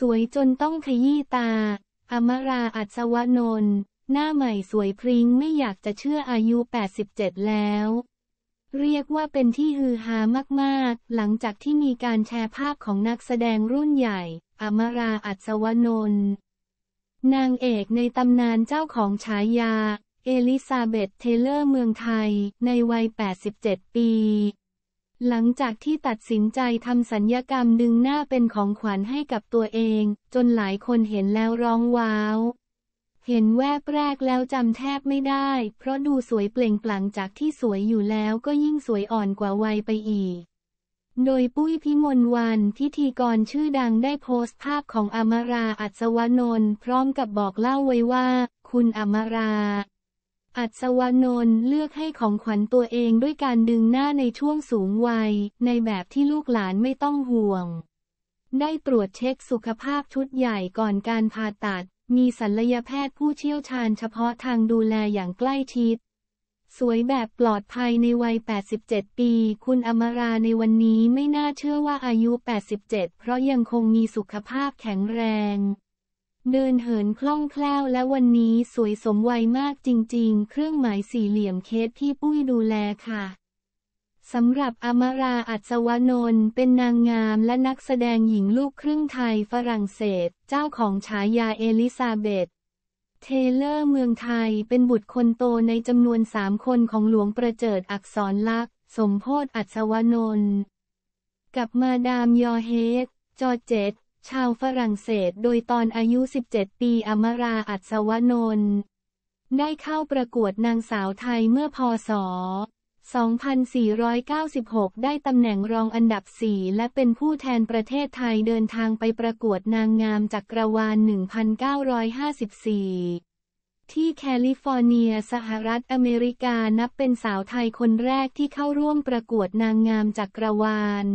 สวยจนต้องขยี้ตา อมราอัศวนนท์หน้าใหม่สวยพริ้งไม่อยากจะเชื่ออายุ 87 แล้ว เรียกว่าเป็นที่ฮือฮามากๆ หลังจากที่มีการแชร์ภาพของนักแสดงรุ่นใหญ่ อมราอัศวนนท์ นางเอกในตำนานเจ้าของฉายา เอลิซาเบธ เทเลอร์เมืองไทย ในวัย 87 ปีหลังจากที่ตัดสินใจทำสัญญกรรมดึงหน้าเป็นของขวัญให้กับตัวเอง จนหลายคนเห็นแล้วร้องว้าว เห็นแวบแรกแล้วจำแทบไม่ได้ เพราะดูสวยเปล่งปลั่งจากที่สวยอยู่แล้วก็ยิ่งสวยอ่อนกว่าวัยไปอีก โดยปุ้ยพิมลวันพิธีกรชื่อดังได้โพสต์ภาพของอมราอัศวนนท์พร้อมกับบอกเล่าไว้ว่า คุณอมราอัศวนนท์เลือกให้ของขวัญตัวเองด้วยการดึงหน้าในช่วงสูงวัย ในแบบที่ลูกหลานไม่ต้องห่วง ได้ตรวจเช็คสุขภาพชุดใหญ่ก่อนการผ่าตัด มีศัลยแพทย์ผู้เชี่ยวชาญเฉพาะทางดูแลอย่างใกล้ชิด สวยแบบปลอดภัยในวัย 87 ปี คุณอมราในวันนี้ไม่น่าเชื่อว่าอายุ 87 เพราะยังคงมีสุขภาพแข็งแรงเดินเหินคล่องแคล่วและวันนี้สวยสมวัยมากจริงๆ เครื่องหมายสี่เหลี่ยมเคสที่ปุ้ยดูแลค่ะสำหรับอมราอัศวนนท์เป็นนางงามและนักแสดงหญิงลูกครึ่งไทยฝรั่งเศส เจ้าของฉายาเอลิซาเบธเทเลอร์เมืองไทยเป็นบุตรคนโตในจำนวนสามคนของหลวงประเจิดอักษรลักษ์สมโพธอัศวนนท์กับมาดามยอเฮกจอเจตชาวฝรั่งเศส โดยตอนอายุ 17 ปี อมราอัศวนนท์ได้เข้าประกวดนางสาวไทยเมื่อพศ 2496 ได้ตำแหน่งรองอันดับ 4 และเป็นผู้แทนประเทศไทยเดินทางไปประกวดนางงามจักรวาล 1954 ที่แคลิฟอร์เนีย สหรัฐอเมริกานับเป็นสาวไทยคนแรกที่เข้าร่วมประกวดนางงามจักรวาล